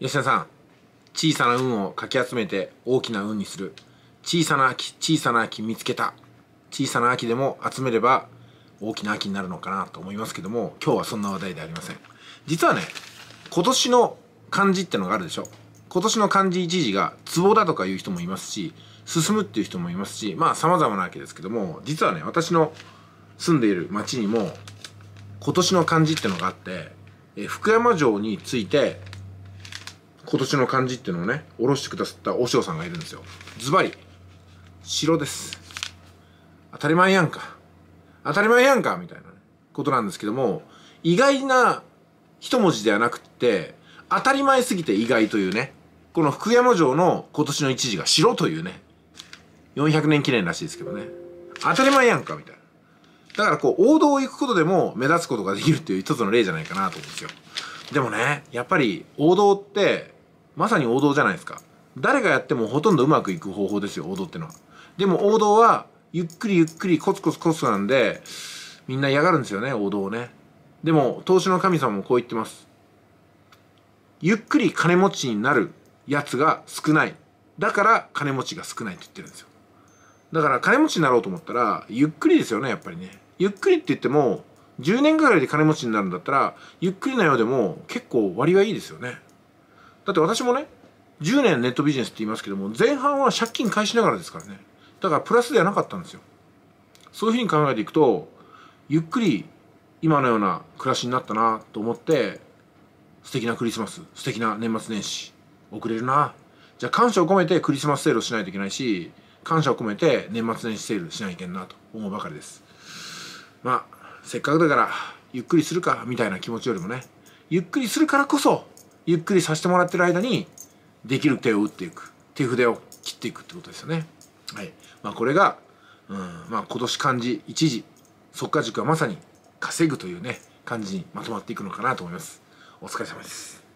吉田さん小さな運をかき集めて大きな運にする小さな秋小さな秋見つけた小さな秋でも集めれば大きな秋になるのかなと思いますけども今日はそんな話題でありません実はね今年の漢字ってのがあるでしょ今年の漢字一字がツボだとかいう人もいますし進むっていう人もいますしまあ様々なわけですけども実はね私の住んでいる町にも今年の漢字ってのがあって、え福山城について今年の漢字っていうのをねおろしてくださった和尚さんがいるんですよズバリ城です当たり前やんか当たり前やんかみたいな、ことなんですけども意外な一文字ではなくって当たり前すぎて意外というねこの福山城の今年の一字が城というね400年記念らしいですけどね当たり前やんかみたいなだからこう王道を行くことでも目立つことができるっていう一つの例じゃないかなと思うんですよでもねやっぱり王道ってまさに王道じゃないですか誰がやってもほとんどうまくいく方法ですよ王道ってのはでも王道はゆっくりゆっくりコツコツコツなんでみんな嫌がるんですよね王道をねでも投資の神様もこう言ってますゆっくり金持ちになるやつが少ないだから金持ちが少ないって言ってるんですよだから金持ちになろうと思ったらゆっくりですよねやっぱりねゆっくりって言っても10年ぐらいで金持ちになるんだったらゆっくりなようでも結構割はいいですよねだって私もね、10年ネットビジネスって言いますけども、前半は借金返しながらですからね。だからプラスではなかったんですよ。そういうふうに考えていくと、ゆっくり今のような暮らしになったなと思って、素敵なクリスマス、素敵な年末年始、送れるな。じゃあ感謝を込めてクリスマスセールをしないといけないし、感謝を込めて年末年始セールしないといけんなと思うばかりです。まあ、せっかくだから、ゆっくりするかみたいな気持ちよりもね、ゆっくりするからこそ、ゆっくりさせてもらってる間にできる手を打っていく手筆を切っていくってことですよね。はいまあ、これが、うんまあ、今年漢字一字即価塾はまさに稼ぐというね感じにまとまっていくのかなと思います。お疲れ様です。